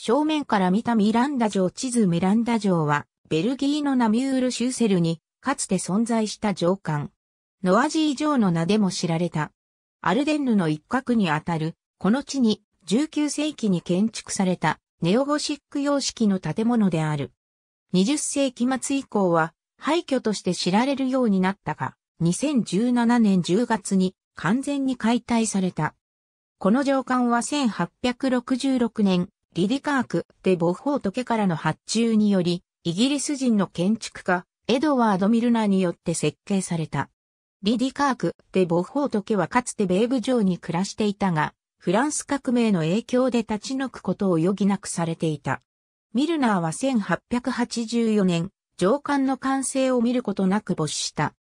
正面から見たミランダ城地図ミランダ城は、ベルギーのナミュール・シューセルに、かつて存在した城間。ノアジー城の名でも知られた。アルデンヌの一角にあたる、この地に、19世紀に建築された、ネオゴシック様式の建物である。20世紀末以降は、廃墟として知られるようになったが、2017年10月に完全に解体された。この城館は1866年、リディカーク・デ・ボッホート家からの発注により、イギリス人の建築家、エドワード・ミルナーによって設計された。リディカーク・デ・ボッホート家はかつてベーブ城に暮らしていたが、フランス革命の影響で立ち退くことを余儀なくされていた。ミルナーは1884年、上官の完成を見ることなく没した。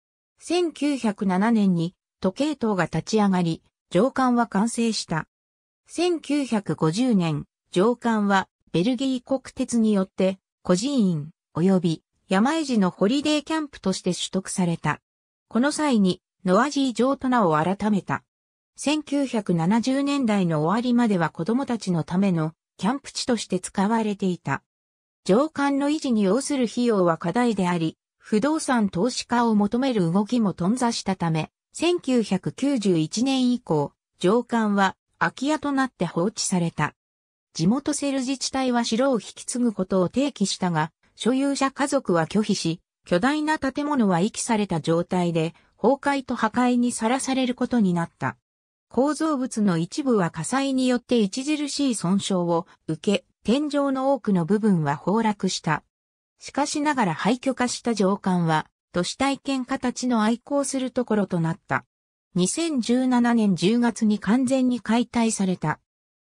1907年に時計塔が立ち上がり、上官は完成した。1950年、上官は、ベルギー国鉄によって、孤児院、及び、山江寺のホリデーキャンプとして取得された。この際に、ノアジー城と名を改めた。1970年代の終わりまでは子供たちのためのキャンプ地として使われていた。上官の維持に要する費用は課題であり、不動産投資家を求める動きも頓挫したため、1991年以降、上官は空き家となって放置された。地元セル自治体は城を引き継ぐことを提起したが、所有者家族は拒否し、巨大な建物は遺棄された状態で、崩壊と破壊にさらされることになった。構造物の一部は火災によって著しい損傷を受け、天井の多くの部分は崩落した。しかしながら廃墟化した上官は、都市体験家たちの愛好するところとなった。2017年10月に完全に解体された。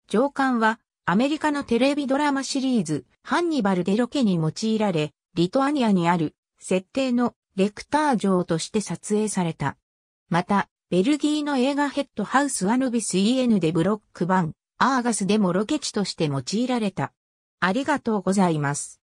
上官はアメリカのテレビドラマシリーズ、ハンニバルでロケに用いられ、リトアニアにある、設定のレクター城として撮影された。また、ベルギーの映画ヘッドハウスアヌビス EN でブロック版、アーガスでもロケ地として用いられた。ありがとうございます。